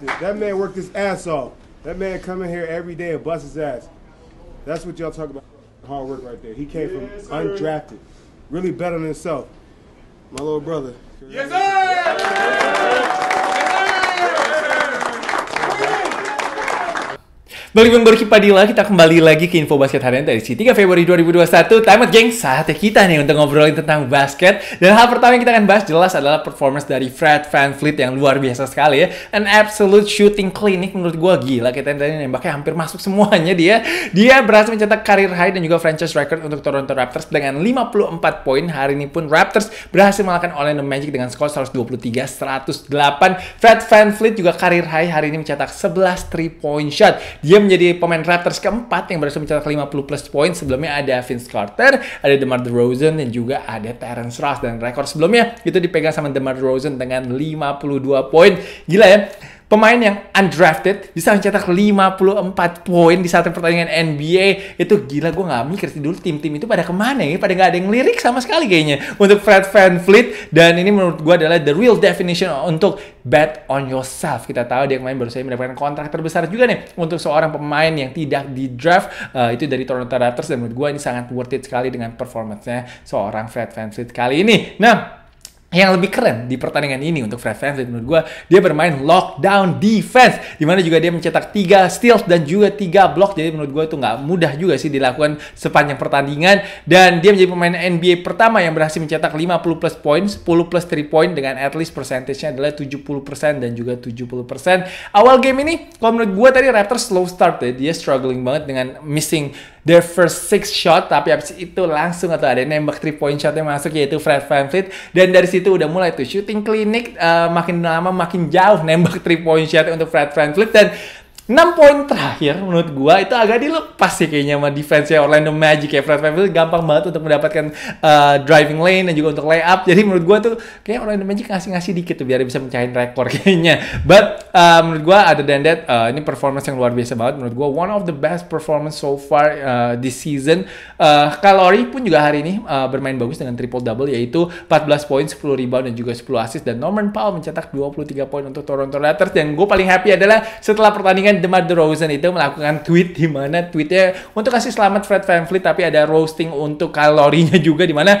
That man worked his ass off. That man coming here every day and bust his ass. That's what y'all talk about. Hard work right there. He came yes, from undrafted. Really better than himself. My little brother. Yes, sir! Balik member Padilla, kita kembali lagi ke info basket harian dari 3 Februari 2021. Time out, geng. Saatnya kita nih untuk ngobrolin tentang basket. Dan hal pertama yang kita akan bahas jelas adalah performance dari Fred Van Fleet yang luar biasa sekali ya. An absolute shooting clinic menurut gue gila. Kita yang tadi nembaknya hampir masuk semuanya dia. Dia berhasil mencetak karir high dan juga franchise record untuk Toronto Raptors dengan 54 poin. Hari ini pun Raptors berhasil mengalahkan Orlando Magic dengan skor 123-108. Fred Van Fleet juga karir high hari ini mencetak 11 3 point shot. Dia menjadi pemain Raptors keempat yang berhasil mencetak 50 plus poin. Sebelumnya ada Vince Carter, ada DeMar DeRozan, dan juga ada Terrence Ross. Dan rekor sebelumnya itu dipegang sama DeMar DeRozan dengan 52 poin. Gila ya. Pemain yang undrafted bisa mencetak 54 poin di satu pertandingan NBA. Itu gila, gue gak mikir sih dulu tim-tim itu pada kemana ya. Pada gak ada yang lirik sama sekali kayaknya. Untuk Fred Van Fleet. Dan ini menurut gue adalah the real definition untuk bet on yourself. Kita tahu dia kemarin baru saja mendapatkan kontrak terbesar juga nih. Untuk seorang pemain yang tidak di draft. Uh, itu dari Toronto Raptors. Dan menurut gue ini sangat worth it sekali dengan performance seorang Fred Van Fleet kali ini. Nah, yang lebih keren di pertandingan ini untuk Fred VanVleet menurut gue dia bermain lockdown defense dimana juga dia mencetak 3 steals dan juga 3 block jadi menurut gue itu nggak mudah juga sih dilakukan sepanjang pertandingan dan dia menjadi pemain NBA pertama yang berhasil mencetak 50 plus points 10 plus 3 point dengan at least percentage-nya adalah 70% dan juga 70% awal game ini kalau menurut gue tadi Raptors slow start ya dia struggling banget dengan missing their first six shot tapi abis itu langsung atau ada nembak three point shot yang masuk yaitu Fred VanVleet dan dari situ udah mulai tuh shooting klinik uh, makin lama makin jauh nembak three point shot untuk Fred VanVleet dan 6 poin terakhir menurut gua itu agak dilepas sih kayaknya sama defense ya Orlando Magic ya Fred VanVleet gampang banget untuk mendapatkan uh, driving lane dan juga untuk layup jadi menurut gua tuh kayak Orlando Magic ngasih-ngasih dikit tuh biar bisa mencahin rekor kayaknya but uh, menurut gua ada than that uh, ini performance yang luar biasa banget menurut gua one of the best performance so far uh, this season uh, Kalori pun juga hari ini uh, bermain bagus dengan triple double yaitu 14 poin 10 rebound dan juga 10 assist dan Norman Powell mencetak 23 poin untuk Toronto Raptors yang gue paling happy adalah setelah pertandingan Kemudian DeMar DeRozan itu melakukan tweet di mana tweetnya untuk kasih selamat Fred VanVleet tapi ada roasting untuk kalorinya juga di mana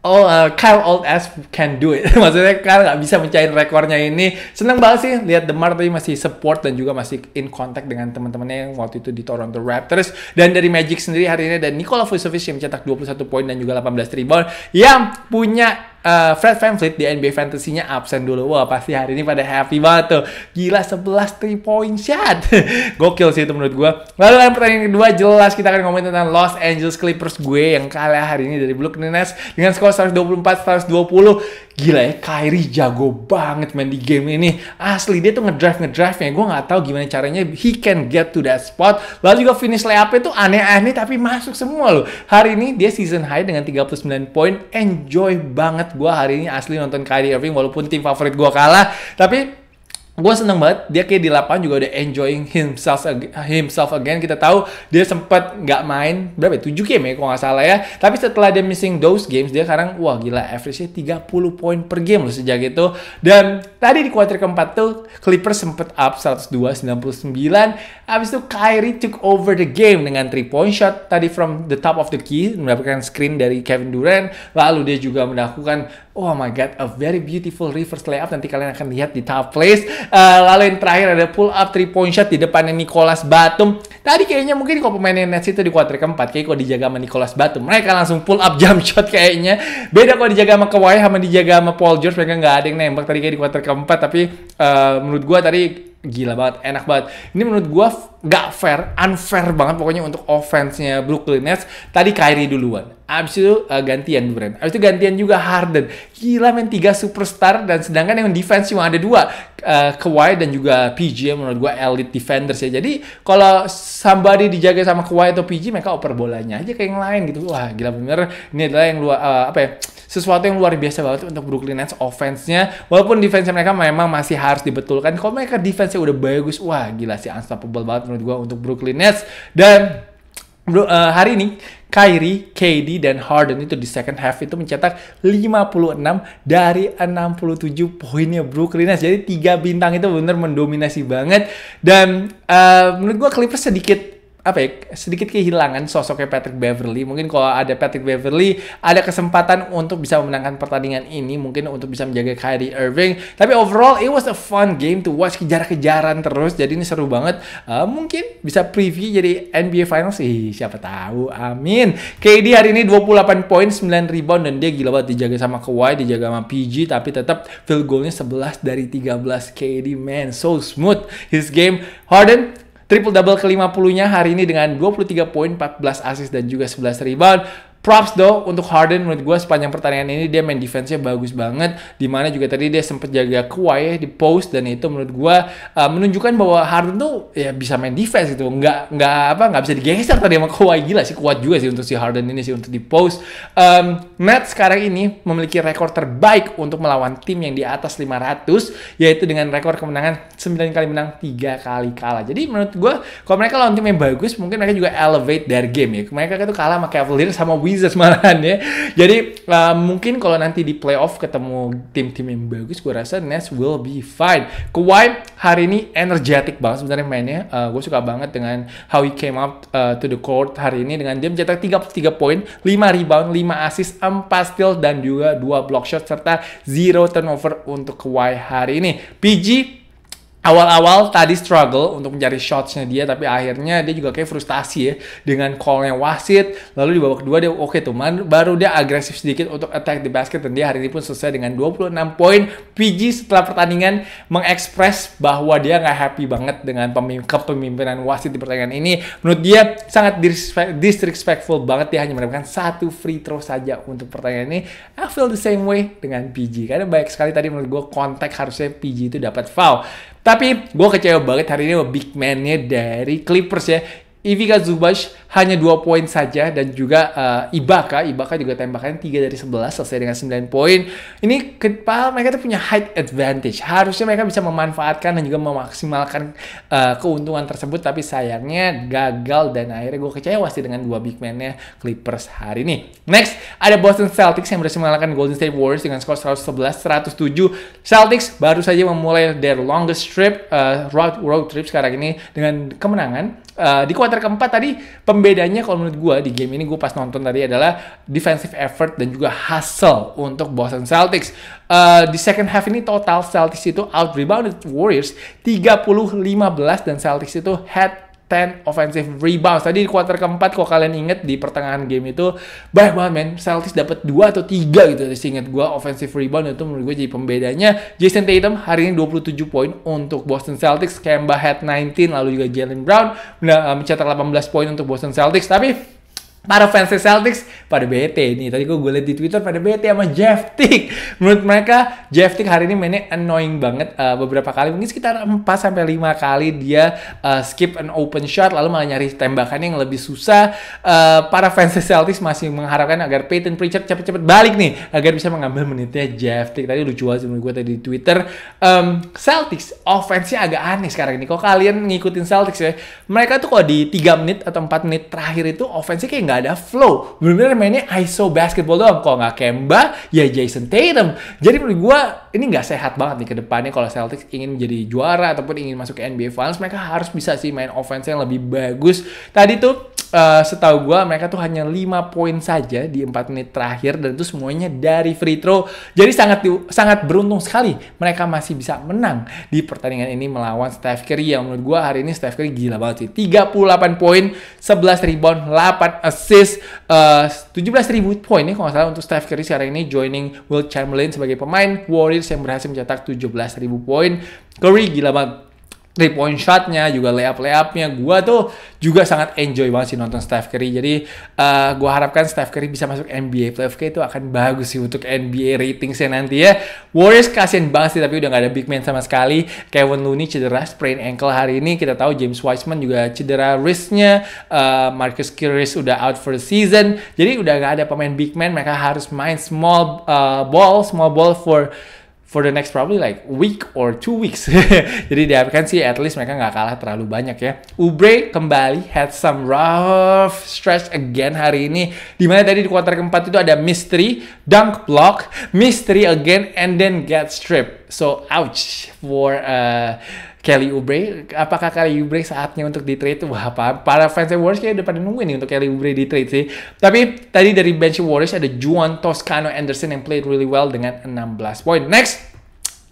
Oh, uh, Kyle Old Ass can do it. Maksudnya Kyle nggak bisa mencahin rekornya ini. Seneng banget sih lihat Demar tadi masih support dan juga masih in contact dengan teman-temannya yang waktu itu di Toronto Raptors. Dan dari Magic sendiri hari ini ada Nikola Vucevic yang mencetak 21 poin dan juga 18 rebound yang punya uh, Fred VanVleet di NBA Fantasy-nya absen dulu. Wah, pasti hari ini pada happy banget tuh. Gila, 11 3 point shot. Gokil sih itu menurut gue. Lalu yang pertanyaan kedua, jelas kita akan ngomongin tentang Los Angeles Clippers gue yang kalah hari ini dari Brooklyn Nets dengan skor 124-120 gila ya Kyrie jago banget main di game ini asli dia tuh ngedrive ngedrive nya gue gak tahu gimana caranya he can get to that spot lalu juga finish layup tuh aneh-aneh tapi masuk semua loh hari ini dia season high dengan 39 poin enjoy banget gue hari ini asli nonton Kyrie Irving walaupun tim favorit gue kalah tapi gue seneng banget dia kayak di lapangan juga udah enjoying himself again, himself again kita tahu dia sempet nggak main berapa ya? 7 game ya kalau nggak salah ya tapi setelah dia missing those games dia sekarang wah gila average-nya 30 poin per game loh sejak itu dan tadi di kuarter keempat tuh Clippers sempet up 102 99 abis itu Kyrie took over the game dengan three point shot tadi from the top of the key mendapatkan screen dari Kevin Durant lalu dia juga melakukan Oh my god, a very beautiful reverse layup nanti kalian akan lihat di top place. Uh, lalu yang terakhir ada pull up three point shot di depannya Nicholas Batum. Tadi kayaknya mungkin kalau pemainnya Nets itu di kuarter keempat kayak kok dijaga sama Nicholas Batum, mereka langsung pull up jump shot kayaknya. Beda kalau dijaga sama Kawhi sama dijaga sama Paul George mereka nggak ada yang nembak tadi kayak di kuarter keempat tapi uh, menurut gua tadi gila banget, enak banget. Ini menurut gue gak fair, unfair banget pokoknya untuk offense-nya Brooklyn Nets. Tadi Kyrie duluan. Abis itu uh, gantian Durant. Abis itu gantian juga Harden. Gila men, tiga superstar. Dan sedangkan yang defense cuma ada dua. Uh, Kawhi dan juga PG menurut gue elite defenders ya. Jadi kalau somebody dijaga sama Kawhi atau PG, mereka oper bolanya aja kayak yang lain gitu. Wah gila bener. Ini adalah yang luar, uh, apa ya, sesuatu yang luar biasa banget untuk Brooklyn Nets offense-nya. Walaupun defense mereka memang masih harus dibetulkan. Kalau mereka defense-nya udah bagus, wah gila sih unstoppable banget menurut gue untuk Brooklyn Nets dan uh, hari ini Kyrie, KD, dan Harden itu di second half itu mencetak 56 dari 67 poinnya Brooklyn Nets. Jadi tiga bintang itu benar mendominasi banget. Dan uh, menurut gue Clippers sedikit apa ya, sedikit kehilangan sosoknya Patrick Beverly. Mungkin kalau ada Patrick Beverly, ada kesempatan untuk bisa memenangkan pertandingan ini, mungkin untuk bisa menjaga Kyrie Irving. Tapi overall, it was a fun game to watch kejar-kejaran terus. Jadi ini seru banget. Uh, mungkin bisa preview jadi NBA Finals. sih. siapa tahu. Amin. KD hari ini 28 poin, 9 rebound, dan dia gila banget dijaga sama Kawhi, dijaga sama PG, tapi tetap field goalnya 11 dari 13 KD. Man, so smooth his game. Harden, Triple double ke-50-nya hari ini dengan 23 poin, 14 assist dan juga 11 rebound props though untuk Harden menurut gue sepanjang pertandingan ini dia main defense-nya bagus banget dimana juga tadi dia sempat jaga Kawhi di post dan itu menurut gue uh, menunjukkan bahwa Harden tuh ya bisa main defense gitu nggak nggak apa nggak bisa digeser tadi sama Kawhi gila sih kuat juga sih untuk si Harden ini sih untuk di post um, Nets sekarang ini memiliki rekor terbaik untuk melawan tim yang di atas 500 yaitu dengan rekor kemenangan 9 kali menang 3 kali kalah jadi menurut gue kalau mereka lawan tim yang bagus mungkin mereka juga elevate their game ya mereka itu kalah sama Cavaliers sama Wizards malahan ya. Jadi uh, mungkin kalau nanti di playoff ketemu tim-tim yang bagus, gue rasa Nets will be fine. Kawhi hari ini energetic banget sebenarnya mainnya. Uh, gue suka banget dengan how he came up uh, to the court hari ini dengan dia mencetak 33 poin, 5 rebound, 5 assist, 4 steal dan juga 2 block shot serta 0 turnover untuk Kawhi hari ini. PG awal-awal tadi struggle untuk mencari shotsnya dia tapi akhirnya dia juga kayak frustasi ya dengan callnya wasit lalu di babak kedua dia oke okay, tuh baru dia agresif sedikit untuk attack the basket dan dia hari ini pun selesai dengan 26 poin PG setelah pertandingan mengekspres bahwa dia nggak happy banget dengan kepemimpinan wasit di pertandingan ini menurut dia sangat disrespectful banget dia hanya mendapatkan satu free throw saja untuk pertandingan ini I feel the same way dengan PG karena baik sekali tadi menurut gue kontak harusnya PG itu dapat foul tapi gue kecewa banget hari ini sama big man-nya dari Clippers ya. Ivica Zubac hanya dua poin saja dan juga uh, Ibaka Ibaka juga tembakannya 3 dari 11 selesai dengan 9 poin ini kepala mereka tuh punya height advantage harusnya mereka bisa memanfaatkan dan juga memaksimalkan uh, keuntungan tersebut tapi sayangnya gagal dan akhirnya gue kecewa sih dengan dua big man-nya Clippers hari ini next ada Boston Celtics yang berhasil mengalahkan Golden State Warriors dengan skor 111-107 Celtics baru saja memulai their longest trip uh, road, road trip sekarang ini dengan kemenangan uh, di kuarter keempat tadi pem Pembedanya kalau menurut gue di game ini gue pas nonton tadi adalah defensive effort dan juga hustle untuk Boston Celtics. Uh, di second half ini total Celtics itu out rebounded Warriors 30-15 dan Celtics itu head 10 offensive rebounds. Tadi di kuarter keempat kok kalian inget di pertengahan game itu banyak banget men. Celtics dapat 2 atau 3 gitu. inget gue offensive rebound itu menurut gue jadi pembedanya. Jason Tatum hari ini 27 poin untuk Boston Celtics. Kemba had 19 lalu juga Jalen Brown nah, mencetak 18 poin untuk Boston Celtics. Tapi para fans Celtics pada bete ini Tadi gue gue liat di Twitter pada bete sama Jeff Tick. Menurut mereka Jeff Tick hari ini mainnya annoying banget uh, beberapa kali. Mungkin sekitar 4 sampai 5 kali dia uh, skip an open shot lalu malah nyari tembakan yang lebih susah. Uh, para fans Celtics masih mengharapkan agar Peyton Pritchard cepet-cepet balik nih agar bisa mengambil menitnya Jeff Tick. Tadi lucu banget menurut gue tadi di Twitter. Um, Celtics offense-nya agak aneh sekarang ini. Kok kalian ngikutin Celtics ya, mereka tuh kalau di 3 menit atau 4 menit terakhir itu offense-nya kayak nggak ada flow. Bener-bener mainnya ISO basketball doang. Kalau nggak Kemba, ya Jason Tatum. Jadi menurut gue ini nggak sehat banget nih ke depannya kalau Celtics ingin menjadi juara ataupun ingin masuk ke NBA Finals mereka harus bisa sih main offense yang lebih bagus. Tadi tuh uh, setahu gue mereka tuh hanya 5 poin saja di 4 menit terakhir dan itu semuanya dari free throw. Jadi sangat sangat beruntung sekali mereka masih bisa menang di pertandingan ini melawan Steph Curry yang menurut gue hari ini Steph Curry gila banget sih. 38 poin, 11 rebound, 8 assist, eh, uh, 17 ribu poin nih kalau nggak salah untuk Steph Curry sekarang ini joining Will Chamberlain sebagai pemain Warriors Cavaliers yang berhasil mencetak 17.000 poin. Curry gila banget three point shotnya juga layup layupnya gue tuh juga sangat enjoy banget sih nonton Steph Curry jadi uh, eh, gue harapkan Steph Curry bisa masuk NBA playoff itu akan bagus sih untuk NBA ratingsnya nanti ya Warriors kasian banget sih tapi udah gak ada big man sama sekali Kevin Looney cedera sprain ankle hari ini kita tahu James Wiseman juga cedera wristnya uh, Marcus Kyrgios udah out for the season jadi udah gak ada pemain big man mereka harus main small uh, ball small ball for for the next probably like week or two weeks. Jadi diharapkan sih at least mereka nggak kalah terlalu banyak ya. Ubre kembali had some rough stretch again hari ini. Dimana tadi di kuarter keempat itu ada mystery, dunk block, mystery again, and then get stripped. So ouch for uh, Kelly Oubre, apakah Kelly Oubre saatnya untuk di trade? Wah, apa? para fans Warriors kayaknya udah pada nungguin nih untuk Kelly Oubre di trade sih. Tapi tadi dari bench Warriors ada Juan Toscano Anderson yang played really well dengan 16 point. Next,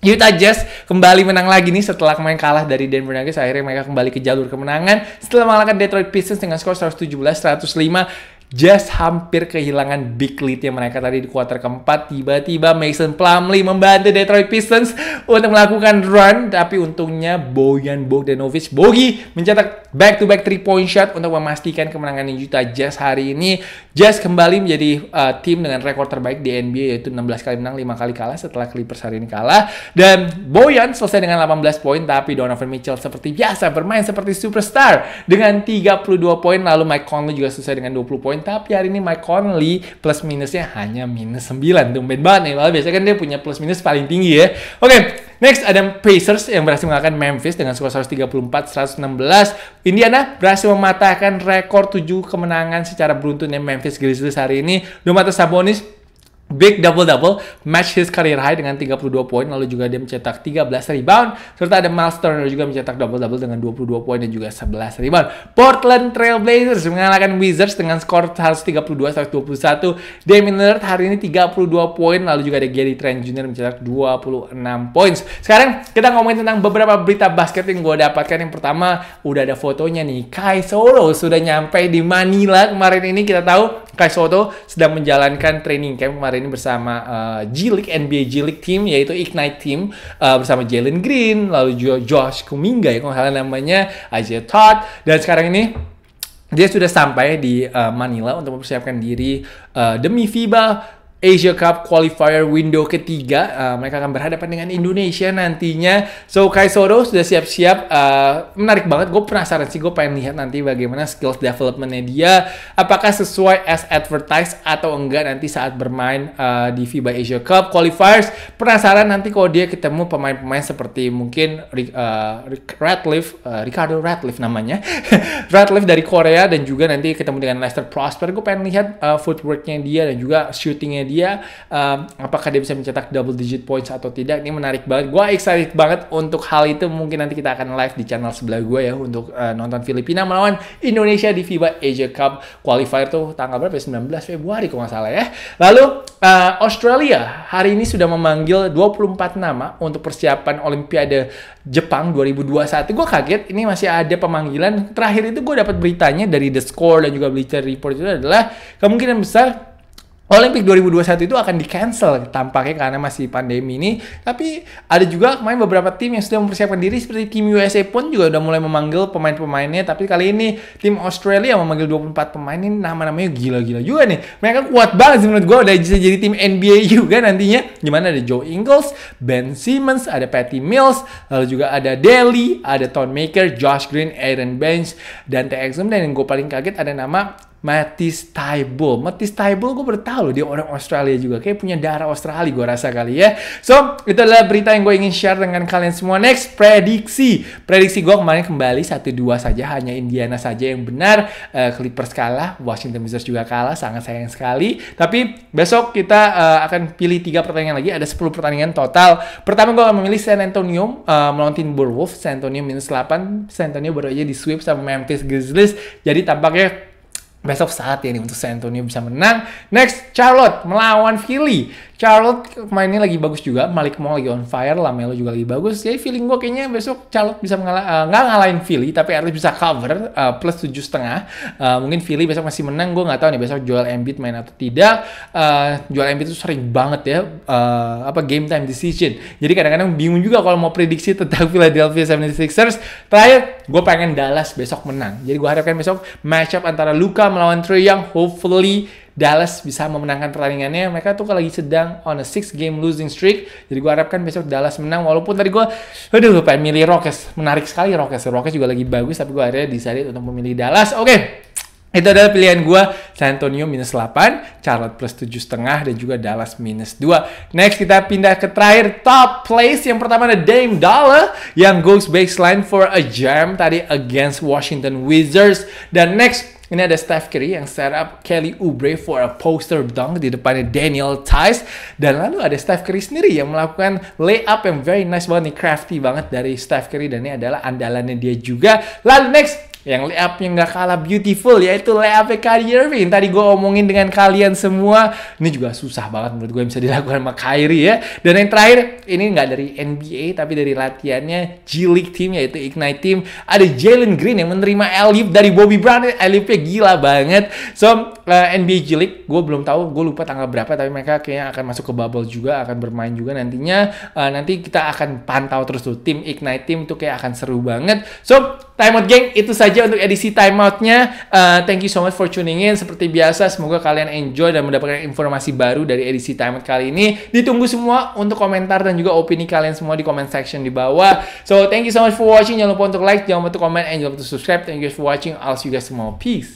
Utah Jazz kembali menang lagi nih setelah kemarin kalah dari Denver Nuggets akhirnya mereka kembali ke jalur kemenangan setelah mengalahkan Detroit Pistons dengan skor 117-105 Just hampir kehilangan big lead yang mereka tadi di kuarter keempat. Tiba-tiba Mason Plumlee membantu Detroit Pistons untuk melakukan run. Tapi untungnya Boyan Bogdanovic, Bogi mencetak back-to-back 3-point shot untuk memastikan kemenangan Juta Jazz hari ini. Jazz kembali menjadi uh, tim dengan rekor terbaik di NBA yaitu 16 kali menang, 5 kali kalah setelah Clippers hari ini kalah. Dan Boyan selesai dengan 18 poin tapi Donovan Mitchell seperti biasa bermain seperti superstar dengan 32 poin. Lalu Mike Conley juga selesai dengan 20 poin poin. Tapi hari ini Mike Conley plus minusnya hanya minus 9. Tumben banget nih. Malah biasanya kan dia punya plus minus paling tinggi ya. Oke, okay. Next ada Pacers yang berhasil mengalahkan Memphis dengan skor 134-116. Indiana berhasil mematahkan rekor 7 kemenangan secara beruntunnya Memphis Grizzlies hari ini. Domantas Sabonis big double-double, match his career high dengan 32 poin, lalu juga dia mencetak 13 rebound, serta ada Miles Turner juga mencetak double-double dengan 22 poin dan juga 11 rebound. Portland Trail Blazers mengalahkan Wizards dengan skor 132-121. Damian Lillard hari ini 32 poin, lalu juga ada Gary Trent Jr. mencetak 26 poin. Sekarang kita ngomongin tentang beberapa berita basket yang gue dapatkan. Yang pertama, udah ada fotonya nih. Kai Solo sudah nyampe di Manila kemarin ini. Kita tahu Kai Solo sedang menjalankan training camp kemarin hari ini bersama uh, eh, G League NBA G League team yaitu Ignite team uh, bersama Jalen Green lalu juga Josh Kuminga ya kalau namanya Aja Todd dan sekarang ini dia sudah sampai di uh, Manila untuk mempersiapkan diri uh, demi FIBA Asia Cup qualifier window ketiga. Uh, mereka akan berhadapan dengan Indonesia nantinya. So Kai Soro sudah siap-siap. Uh, menarik banget. Gue penasaran sih. Gue pengen lihat nanti bagaimana skills developmentnya dia. Apakah sesuai as advertised atau enggak nanti saat bermain uh, di FIBA Asia Cup qualifiers. Penasaran nanti kalau dia ketemu pemain-pemain seperti mungkin uh, Ratliff, uh, Ricardo Ratliff namanya. Ratliff dari Korea dan juga nanti ketemu dengan Leicester Prosper. Gue pengen lihat uh, footworknya dia dan juga shootingnya dia um, apakah dia bisa mencetak double digit points atau tidak ini menarik banget gue excited banget untuk hal itu mungkin nanti kita akan live di channel sebelah gue ya untuk uh, nonton Filipina melawan Indonesia di FIBA Asia Cup qualifier tuh tanggal berapa ya 19 Februari kalau nggak salah ya lalu uh, Australia hari ini sudah memanggil 24 nama untuk persiapan Olimpiade Jepang 2021 gue kaget ini masih ada pemanggilan terakhir itu gue dapat beritanya dari The Score dan juga Bleacher Report itu adalah kemungkinan besar Olimpik 2021 itu akan di cancel tampaknya karena masih pandemi ini. Tapi ada juga kemarin beberapa tim yang sudah mempersiapkan diri seperti tim USA pun juga udah mulai memanggil pemain-pemainnya. Tapi kali ini tim Australia memanggil 24 pemain ini nama-namanya gila-gila juga nih. Mereka kuat banget sih menurut gue udah bisa jadi tim NBA juga nantinya. Gimana ada Joe Ingles, Ben Simmons, ada Patty Mills, lalu juga ada Daly, ada Tone Maker, Josh Green, Aaron Bench, dan TXM dan yang gue paling kaget ada nama Matis Taibul. Matis Taibul gue baru loh dia orang Australia juga. Kayak punya darah Australia gue rasa kali ya. So, itu adalah berita yang gue ingin share dengan kalian semua. Next, prediksi. Prediksi gue kemarin kembali satu dua saja. Hanya Indiana saja yang benar. Uh, Clippers kalah. Washington Wizards juga kalah. Sangat sayang sekali. Tapi besok kita uh, akan pilih tiga pertandingan lagi. Ada 10 pertandingan total. Pertama gue akan memilih San Antonio uh, melawan Timberwolves. San Antonio minus 8. San Antonio baru aja di sweep sama Memphis Grizzlies. Jadi tampaknya Besok saat ya nih untuk San Antonio bisa menang. Next, Charlotte melawan Philly. Charlotte mainnya lagi bagus juga, Malik Moore lagi on fire, Lamelo juga lagi bagus. Jadi feeling gue kayaknya besok Charlotte bisa mengalah, eh, uh, nggak ngalahin Philly, tapi at least bisa cover uh, plus tujuh setengah. Eh, mungkin Philly besok masih menang, gue nggak tahu nih besok Joel Embiid main atau tidak. Uh, Joel Embiid itu sering banget ya uh, apa game time decision. Jadi kadang-kadang bingung juga kalau mau prediksi tentang Philadelphia 76ers. Terakhir, gue pengen Dallas besok menang. Jadi gue harapkan besok matchup antara Luka melawan Trey Young, hopefully Dallas bisa memenangkan pertandingannya. Mereka tuh lagi sedang on a six game losing streak. Jadi gue harapkan besok Dallas menang. Walaupun tadi gue, aduh pengen milih Rockets. Menarik sekali Rockets. Rockets juga lagi bagus tapi gue akhirnya decided untuk memilih Dallas. Oke. Okay. Itu adalah pilihan gue, San Antonio minus 8, Charlotte plus setengah, dan juga Dallas minus 2. Next, kita pindah ke terakhir, top place. Yang pertama ada Dame Dollar, yang goes baseline for a jam tadi against Washington Wizards. Dan next, ini ada Steph Curry yang set up Kelly Oubre for a poster dunk di depannya Daniel Tice. Dan lalu ada Steph Curry sendiri yang melakukan layup yang very nice banget nih, crafty banget dari Steph Curry. Dan ini adalah andalannya dia juga. Lalu next, yang layup yang gak kalah beautiful yaitu layup Kyrie Irving. Tadi gue omongin dengan kalian semua. Ini juga susah banget menurut gue bisa dilakukan sama Kyrie ya. Dan yang terakhir, ini gak dari NBA tapi dari latihannya G League Team yaitu Ignite Team. Ada Jalen Green yang menerima alley dari Bobby Brown. alley gila banget. So, uh, eh, NBA G League, gue belum tahu, gue lupa tanggal berapa tapi mereka kayaknya akan masuk ke bubble juga, akan bermain juga nantinya. Uh, nanti kita akan pantau terus tuh tim Ignite Team itu kayak akan seru banget. So, Time geng, itu saja untuk edisi timeoutnya. Uh, eh, thank you so much for tuning in. Seperti biasa, semoga kalian enjoy dan mendapatkan informasi baru dari edisi timeout kali ini. Ditunggu semua untuk komentar dan juga opini kalian semua di comment section di bawah. So, thank you so much for watching. Jangan lupa untuk like, jangan lupa untuk comment, and jangan lupa untuk subscribe. Thank you guys for watching. I'll see you guys tomorrow. Peace.